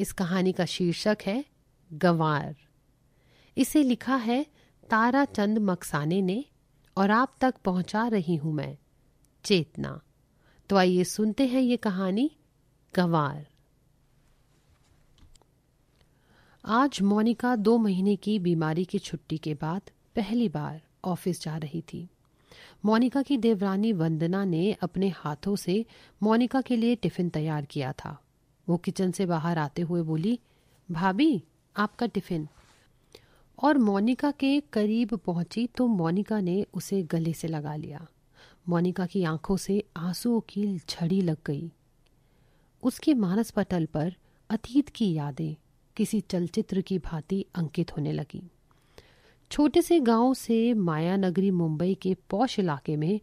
इस कहानी का शीर्षक है गंवार इसे लिखा है तारा चंद मकसाने ने और आप तक पहुंचा रही हूं मैं चेतना तो आइए सुनते हैं ये कहानी गंवार आज मोनिका दो महीने की बीमारी की छुट्टी के बाद पहली बार ऑफिस जा रही थी मोनिका की देवरानी वंदना ने अपने हाथों से मोनिका के लिए टिफिन तैयार किया था वो किचन से बाहर आते हुए बोली भाभी आपका टिफिन और मोनिका के करीब पहुंची तो मोनिका ने उसे गले से लगा लिया मोनिका की आंखों से आंसुओं की झड़ी लग गई उसके मानस पटल पर अतीत की यादें किसी चलचित्र की भांति अंकित होने लगी छोटे से गांव से माया नगरी मुंबई के पौश इलाके में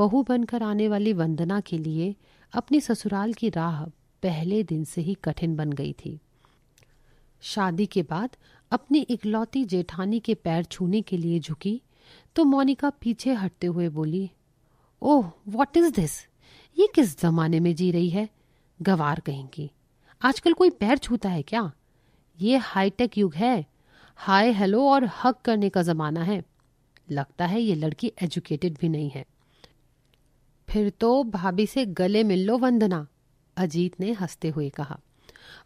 बहू बनकर आने वाली वंदना के लिए अपने ससुराल की राह पहले दिन से ही कठिन बन गई थी शादी के बाद अपनी इकलौती जेठानी के पैर छूने के लिए झुकी तो मोनिका पीछे हटते हुए बोली ओह वॉट इज दिस ये किस जमाने में जी रही है गवार कहेंगी आजकल कोई पैर छूता है क्या ये हाईटेक युग है हाय हेलो और हक करने का जमाना है लगता है ये लड़की एजुकेटेड भी नहीं है फिर तो भाभी से गले मिल लो वंदना अजीत ने हंसते हुए कहा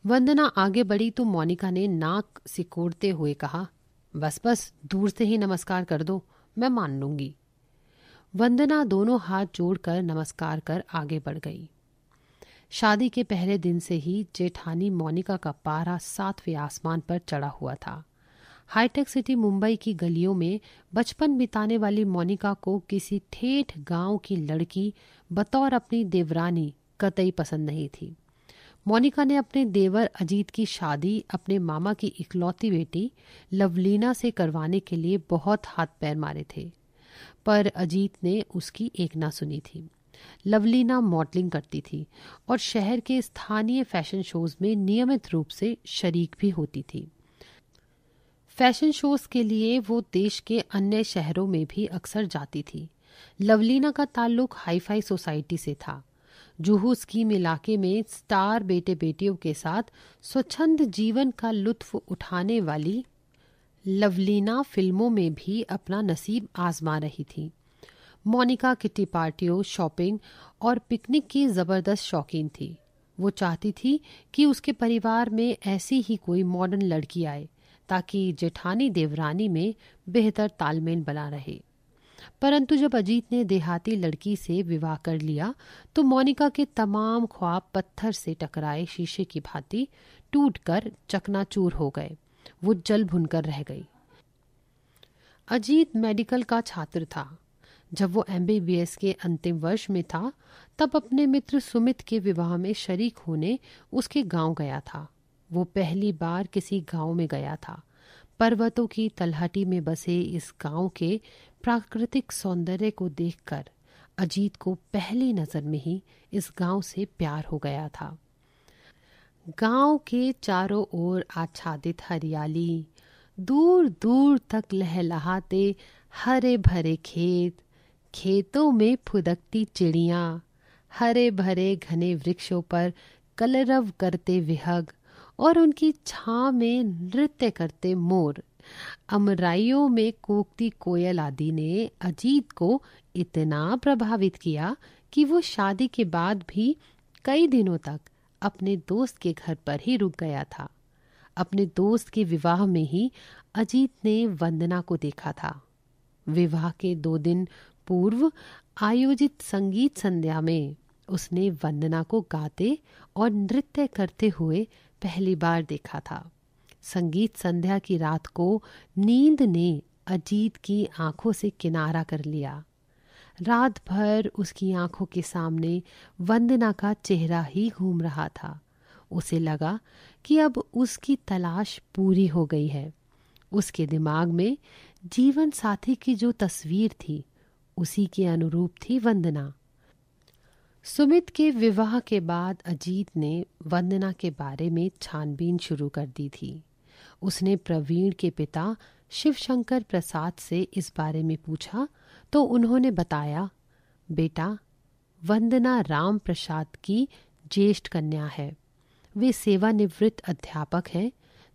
वंदना आगे बढ़ी तो मोनिका ने नाक सिकोड़ते हुए कहा बस बस दूर से ही नमस्कार कर दो मैं मान लूंगी वंदना दोनों हाथ जोड़कर नमस्कार कर आगे बढ़ गई शादी के पहले दिन से ही जेठानी मोनिका का पारा सातवें आसमान पर चढ़ा हुआ था हाईटेक सिटी मुंबई की गलियों में बचपन बिताने वाली मोनिका को किसी ठेठ गांव की लड़की बतौर अपनी देवरानी कतई पसंद नहीं थी मोनिका ने अपने देवर अजीत की शादी अपने मामा की इकलौती बेटी लवलीना से करवाने के लिए बहुत हाथ पैर मारे थे पर अजीत ने उसकी एक ना सुनी थी लवलीना मॉडलिंग करती थी और शहर के स्थानीय फैशन शोज में नियमित रूप से शरीक भी होती थी फैशन शोज के लिए वो देश के अन्य शहरों में भी अक्सर जाती थी लवलीना का ताल्लुक हाईफाई सोसाइटी से था जुहू स्कीम इलाके में स्टार बेटे बेटियों के साथ स्वच्छंद जीवन का लुत्फ उठाने वाली लवलीना फिल्मों में भी अपना नसीब आजमा रही थी मोनिका किटी पार्टियों शॉपिंग और पिकनिक की ज़बरदस्त शौकीन थी वो चाहती थी कि उसके परिवार में ऐसी ही कोई मॉडर्न लड़की आए ताकि जेठानी देवरानी में बेहतर तालमेल बना रहे परंतु जब अजीत ने देहाती लड़की से विवाह कर लिया तो मोनिका के तमाम ख्वाब पत्थर से टकराए शीशे की भांति टूट कर चकनाचूर हो गए वो जल भुनकर रह गई अजीत मेडिकल का छात्र था जब वो एम के अंतिम वर्ष में था तब अपने मित्र सुमित के विवाह में शरीक होने उसके गांव गया था वो पहली बार किसी गांव में गया था पर्वतों की तलहटी में बसे इस गांव के प्राकृतिक सौंदर्य को देखकर अजीत को पहली नज़र में ही इस गांव से प्यार हो गया था गांव के चारों ओर आच्छादित हरियाली दूर दूर तक लहलहाते हरे भरे खेत खेतों में फुदकती चिड़िया हरे भरे घने वृक्षों पर कलरव करते विहग और उनकी छा में नृत्य करते मोर अमराइयों में कोकती कोयल आदि ने अजीत को इतना प्रभावित किया कि वो शादी के बाद भी कई दिनों तक अपने दोस्त के घर पर ही रुक गया था अपने दोस्त के विवाह में ही अजीत ने वंदना को देखा था विवाह के दो दिन पूर्व आयोजित संगीत संध्या में उसने वंदना को गाते और नृत्य करते हुए पहली बार देखा था संगीत संध्या की रात को नींद ने अजीत की आंखों से किनारा कर लिया रात भर उसकी आंखों के सामने वंदना का चेहरा ही घूम रहा था उसे लगा कि अब उसकी तलाश पूरी हो गई है उसके दिमाग में जीवन साथी की जो तस्वीर थी उसी के अनुरूप थी वंदना सुमित के विवाह के बाद अजीत ने वंदना के बारे में छानबीन शुरू कर दी थी उसने प्रवीण के पिता शिवशंकर प्रसाद से इस बारे में पूछा तो उन्होंने बताया बेटा वंदना राम प्रसाद की ज्येष्ठ कन्या है वे सेवानिवृत्त अध्यापक हैं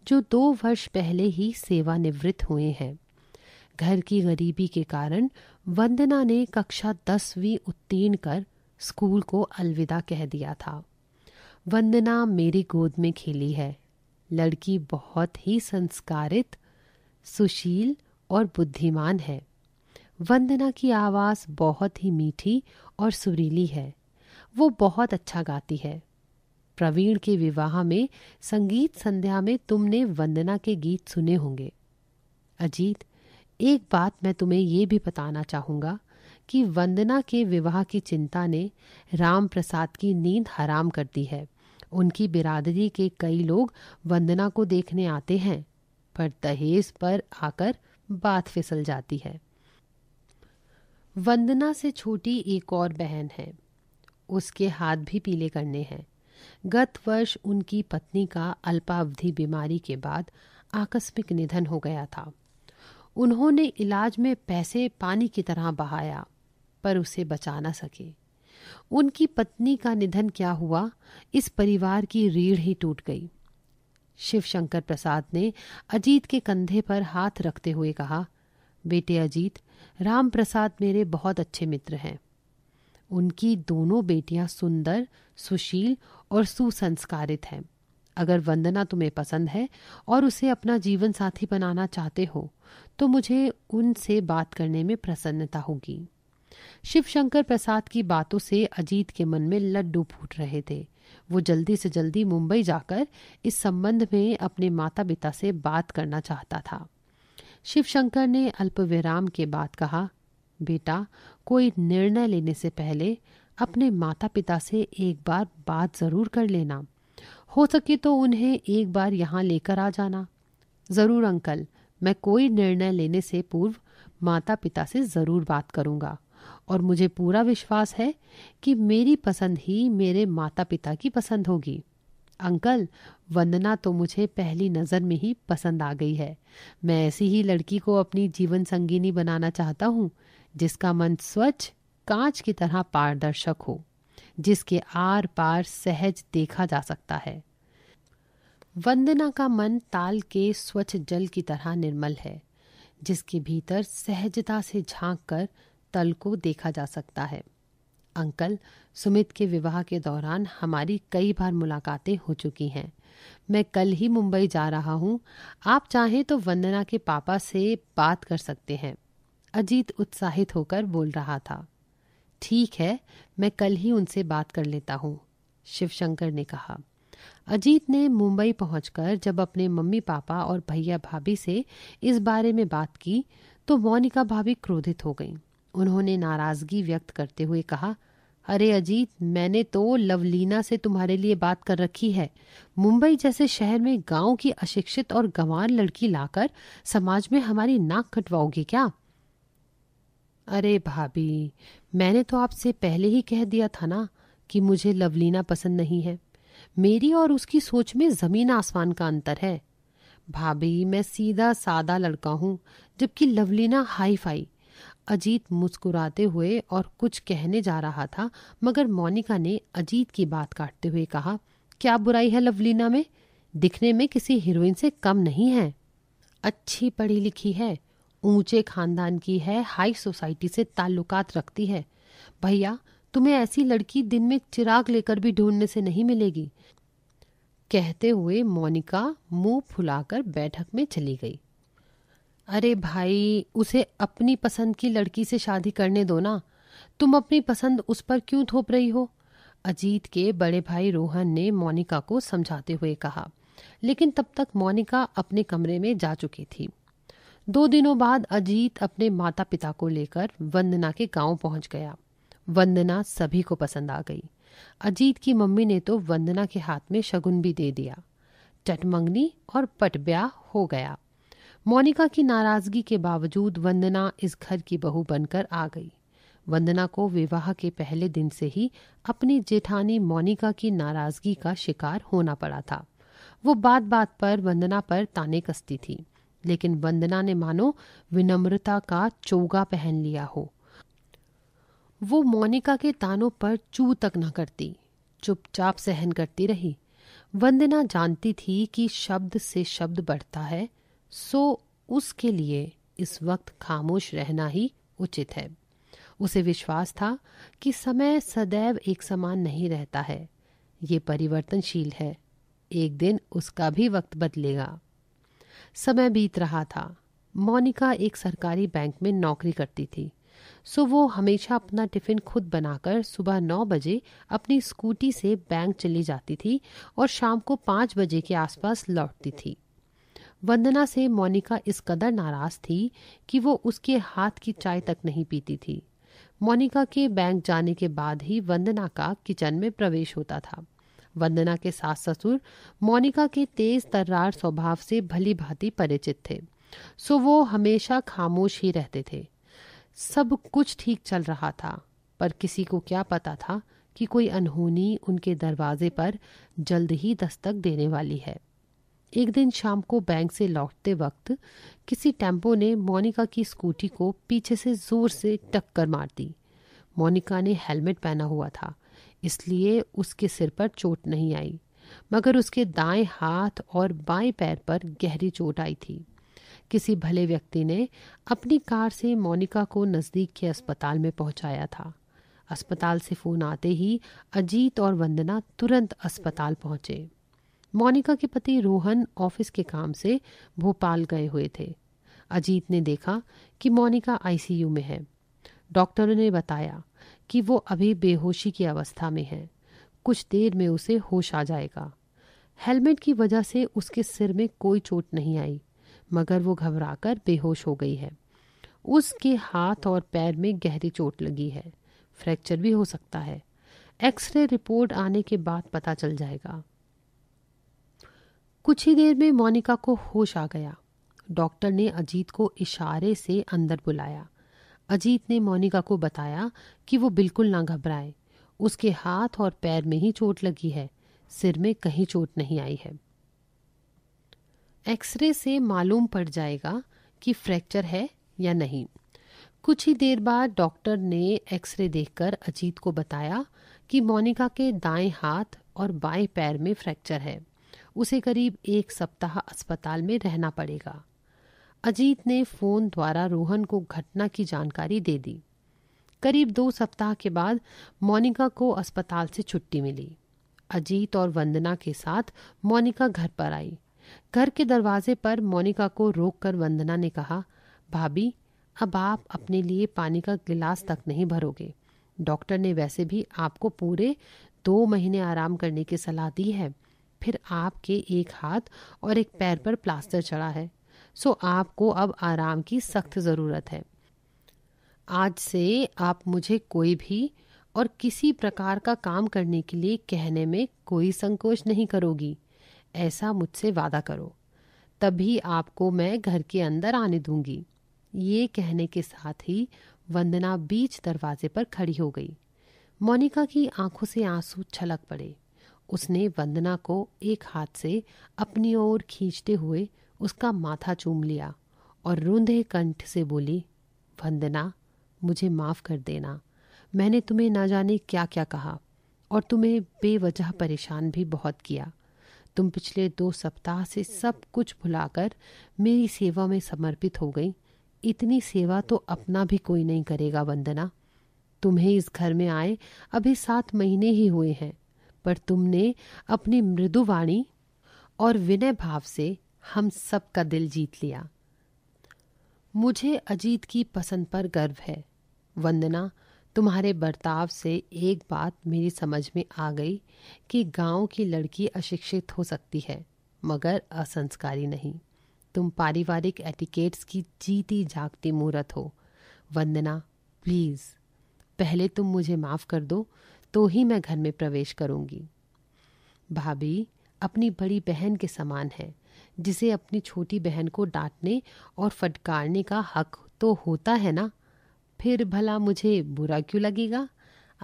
जो दो वर्ष पहले ही सेवानिवृत्त हुए हैं घर की गरीबी के कारण वंदना ने कक्षा दसवीं उत्तीर्ण कर स्कूल को अलविदा कह दिया था वंदना मेरी गोद में खेली है लड़की बहुत ही संस्कारित सुशील और बुद्धिमान है वंदना की आवाज़ बहुत ही मीठी और सुरीली है वो बहुत अच्छा गाती है प्रवीण के विवाह में संगीत संध्या में तुमने वंदना के गीत सुने होंगे अजीत एक बात मैं तुम्हें ये भी बताना चाहूंगा कि वंदना के विवाह की चिंता ने राम प्रसाद की नींद हराम कर दी है उनकी बिरादरी के कई लोग वंदना को देखने आते हैं पर दहेज पर आकर बात फिसल जाती है वंदना से छोटी एक और बहन है उसके हाथ भी पीले करने हैं गत वर्ष उनकी पत्नी का अल्पावधि बीमारी के बाद आकस्मिक निधन हो गया था उन्होंने इलाज में पैसे पानी की तरह बहाया पर उसे बचा ना सके उनकी पत्नी का निधन क्या हुआ इस परिवार की रीढ़ ही टूट गई शिव शंकर प्रसाद ने अजीत के कंधे पर हाथ रखते हुए कहा बेटे अजीत राम प्रसाद मेरे बहुत अच्छे मित्र हैं उनकी दोनों बेटियां सुंदर सुशील और सुसंस्कारित हैं अगर वंदना तुम्हें पसंद है और उसे अपना जीवन साथी बनाना चाहते हो तो मुझे उनसे बात करने में प्रसन्नता होगी शिवशंकर प्रसाद की बातों से अजीत के मन में लड्डू फूट रहे थे वो जल्दी से जल्दी मुंबई जाकर इस संबंध में अपने माता पिता से बात करना चाहता था शिवशंकर ने अल्प विराम के बाद कहा बेटा कोई निर्णय लेने से पहले अपने माता पिता से एक बार बात ज़रूर कर लेना हो सके तो उन्हें एक बार यहाँ लेकर आ जाना ज़रूर अंकल मैं कोई निर्णय लेने से पूर्व माता पिता से ज़रूर बात करूंगा और मुझे पूरा विश्वास है कि मेरी पसंद ही मेरे माता पिता की पसंद होगी अंकल वंदना तो मुझे पहली नज़र में ही पसंद आ गई है मैं ऐसी ही लड़की को अपनी जीवन संगीनी बनाना चाहता हूँ जिसका मन स्वच्छ कांच की तरह पारदर्शक हो जिसके आर पार सहज देखा जा सकता है वंदना का मन ताल के स्वच्छ जल की तरह निर्मल है जिसके भीतर सहजता से झांककर कर तल को देखा जा सकता है अंकल सुमित के विवाह के दौरान हमारी कई बार मुलाकातें हो चुकी हैं मैं कल ही मुंबई जा रहा हूँ आप चाहें तो वंदना के पापा से बात कर सकते हैं अजीत उत्साहित होकर बोल रहा था ठीक है मैं कल ही उनसे बात कर लेता हूँ शिवशंकर ने कहा अजीत ने मुंबई पहुंचकर जब अपने मम्मी पापा और भैया भाभी से इस बारे में बात की तो मोनिका भाभी क्रोधित हो गईं उन्होंने नाराज़गी व्यक्त करते हुए कहा अरे अजीत मैंने तो लवलीना से तुम्हारे लिए बात कर रखी है मुंबई जैसे शहर में गांव की अशिक्षित और गंवार लड़की लाकर समाज में हमारी नाक कटवाओगे क्या अरे भाभी मैंने तो आपसे पहले ही कह दिया था ना कि मुझे लवलीना पसंद नहीं है मेरी और उसकी सोच में ज़मीन आसमान का अंतर है भाभी मैं सीधा सादा लड़का हूं जबकि लवलीना हाई फाई अजीत मुस्कुराते हुए और कुछ कहने जा रहा था मगर मोनिका ने अजीत की बात काटते हुए कहा क्या बुराई है लवलीना में दिखने में किसी हीरोइन से कम नहीं है अच्छी पढ़ी लिखी है ऊंचे खानदान की है हाई सोसाइटी से ताल्लुकात रखती है भैया तुम्हें ऐसी लड़की दिन में चिराग लेकर भी ढूंढने से नहीं मिलेगी कहते हुए मोनिका मुंह फुलाकर बैठक में चली गई अरे भाई उसे अपनी पसंद की लड़की से शादी करने दो ना तुम अपनी पसंद उस पर क्यों थोप रही हो अजीत के बड़े भाई रोहन ने मोनिका को समझाते हुए कहा लेकिन तब तक मोनिका अपने कमरे में जा चुकी थी दो दिनों बाद अजीत अपने माता पिता को लेकर वंदना के गांव पहुंच गया वंदना सभी को पसंद आ गई अजीत की मम्मी ने तो वंदना के हाथ में शगुन भी दे दिया चटमंगनी और पटब्या हो गया मोनिका की नाराजगी के बावजूद वंदना इस घर की बहू बनकर आ गई वंदना को विवाह के पहले दिन से ही अपनी जेठानी मोनिका की नाराजगी का शिकार होना पड़ा था वो बात बात पर वंदना पर ताने कसती थी लेकिन वंदना ने मानो विनम्रता का चोगा पहन लिया हो वो मोनिका के तानों पर चू तक न करती चुपचाप सहन करती रही वंदना जानती थी कि शब्द से शब्द बढ़ता है सो उसके लिए इस वक्त खामोश रहना ही उचित है उसे विश्वास था कि समय सदैव एक समान नहीं रहता है ये परिवर्तनशील है एक दिन उसका भी वक्त बदलेगा समय बीत रहा था मोनिका एक सरकारी बैंक में नौकरी करती थी सो वो हमेशा अपना टिफिन खुद बनाकर सुबह नौ बजे अपनी स्कूटी से बैंक चली जाती थी और शाम को पाँच बजे के आसपास लौटती थी वंदना से मोनिका इस कदर नाराज थी कि वो उसके हाथ की चाय तक नहीं पीती थी मोनिका के बैंक जाने के बाद ही वंदना का किचन में प्रवेश होता था वंदना के सास ससुर मोनिका के तेज तर्रार स्वभाव से भली भांति परिचित थे सो वो हमेशा खामोश ही रहते थे सब कुछ ठीक चल रहा था पर किसी को क्या पता था कि कोई अनहोनी उनके दरवाजे पर जल्द ही दस्तक देने वाली है एक दिन शाम को बैंक से लौटते वक्त किसी टेम्पो ने मोनिका की स्कूटी को पीछे से जोर से टक्कर मार दी मोनिका ने हेलमेट पहना हुआ था इसलिए उसके सिर पर चोट नहीं आई मगर उसके दाएं हाथ और बाएं पैर पर गहरी चोट आई थी किसी भले व्यक्ति ने अपनी कार से मोनिका को नज़दीक के अस्पताल में पहुंचाया था अस्पताल से फ़ोन आते ही अजीत और वंदना तुरंत अस्पताल पहुंचे मोनिका के पति रोहन ऑफिस के काम से भोपाल गए हुए थे अजीत ने देखा कि मोनिका आईसीयू में है डॉक्टरों ने बताया कि वो अभी बेहोशी की अवस्था में है कुछ देर में उसे होश आ जाएगा हेलमेट की वजह से उसके सिर में कोई चोट नहीं आई मगर वो घबराकर बेहोश हो गई है उसके हाथ और पैर में गहरी चोट लगी है फ्रैक्चर भी हो सकता है एक्सरे रिपोर्ट आने के बाद पता चल जाएगा कुछ ही देर में मोनिका को होश आ गया डॉक्टर ने अजीत को इशारे से अंदर बुलाया अजीत ने मोनिका को बताया कि वो बिल्कुल ना घबराए उसके हाथ और पैर में ही चोट लगी है सिर में कहीं चोट नहीं आई है एक्सरे से मालूम पड़ जाएगा कि फ्रैक्चर है या नहीं कुछ ही देर बाद डॉक्टर ने एक्सरे देखकर अजीत को बताया कि मोनिका के दाएं हाथ और बाएं पैर में फ्रैक्चर है उसे करीब एक सप्ताह अस्पताल में रहना पड़ेगा अजीत ने फोन द्वारा रोहन को घटना की जानकारी दे दी करीब दो सप्ताह के बाद मोनिका को अस्पताल से छुट्टी मिली अजीत और वंदना के साथ मोनिका घर पर आई घर के दरवाजे पर मोनिका को रोककर वंदना ने कहा भाभी अब आप अपने लिए पानी का गिलास तक नहीं भरोगे डॉक्टर ने वैसे भी आपको पूरे दो महीने आराम करने की सलाह दी है फिर आपके एक हाथ और एक पैर पर प्लास्टर चढ़ा है सो आपको अब आराम की सख्त ज़रूरत है आज से आप मुझे कोई भी और किसी प्रकार का काम करने के लिए कहने में कोई संकोच नहीं करोगी ऐसा मुझसे वादा करो तभी आपको मैं घर के अंदर आने दूंगी ये कहने के साथ ही वंदना बीच दरवाजे पर खड़ी हो गई मोनिका की आंखों से आंसू छलक पड़े उसने वंदना को एक हाथ से अपनी ओर खींचते हुए उसका माथा चूम लिया और रूंधे कंठ से बोली वंदना मुझे माफ़ कर देना मैंने तुम्हें ना जाने क्या क्या कहा और तुम्हें बेवजह परेशान भी बहुत किया तुम पिछले दो सप्ताह से सब कुछ भुलाकर मेरी सेवा में समर्पित हो गई इतनी सेवा तो अपना भी कोई नहीं करेगा वंदना तुम्हें इस घर में आए अभी सात महीने ही हुए हैं पर तुमने अपनी मृदुवाणी और विनय भाव से हम सब का दिल जीत लिया मुझे अजीत की पसंद पर गर्व है वंदना तुम्हारे बर्ताव से एक बात मेरी समझ में आ गई कि गांव की लड़की अशिक्षित हो सकती है मगर असंस्कारी नहीं तुम पारिवारिक एटिकेट्स की जीती जागती मूर्त हो वंदना प्लीज़ पहले तुम मुझे माफ़ कर दो तो ही मैं घर में प्रवेश करूंगी भाभी अपनी बड़ी बहन के समान है जिसे अपनी छोटी बहन को डांटने और फटकारने का हक तो होता है ना फिर भला मुझे बुरा क्यों लगेगा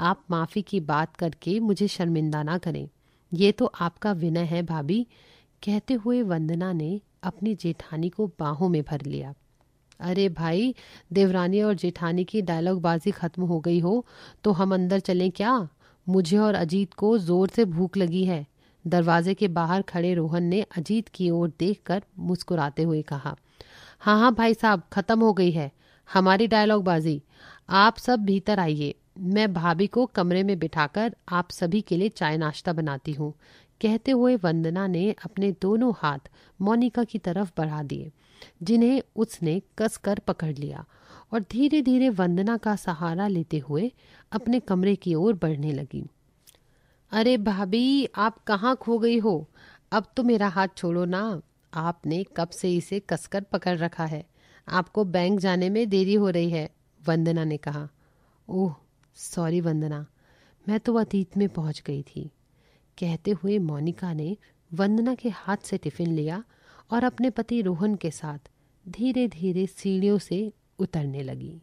आप माफ़ी की बात करके मुझे शर्मिंदा ना करें ये तो आपका विनय है भाभी कहते हुए वंदना ने अपनी जेठानी को बाहों में भर लिया अरे भाई देवरानी और जेठानी की डायलॉग बाजी खत्म हो गई हो तो हम अंदर चलें क्या मुझे और अजीत को जोर से भूख लगी है दरवाजे के बाहर खड़े रोहन ने अजीत की ओर देखकर मुस्कुराते हुए कहा हाँ हाँ भाई साहब खत्म हो गई है हमारी डायलॉग बाजी आप सब भीतर आइए मैं भाभी को कमरे में बिठाकर आप सभी के लिए चाय नाश्ता बनाती हूँ कहते हुए वंदना ने अपने दोनों हाथ मोनिका की तरफ बढ़ा दिए जिन्हें उसने कसकर पकड़ लिया और धीरे धीरे वंदना का सहारा लेते हुए अपने कमरे की ओर बढ़ने लगी अरे भाभी आप कहाँ खो गई हो अब तो मेरा हाथ छोड़ो ना आपने कब से इसे कसकर पकड़ रखा है आपको बैंक जाने में देरी हो रही है वंदना ने कहा ओह सॉरी वंदना मैं तो अतीत में पहुंच गई थी कहते हुए मोनिका ने वंदना के हाथ से टिफिन लिया और अपने पति रोहन के साथ धीरे धीरे सीढ़ियों से उतरने लगी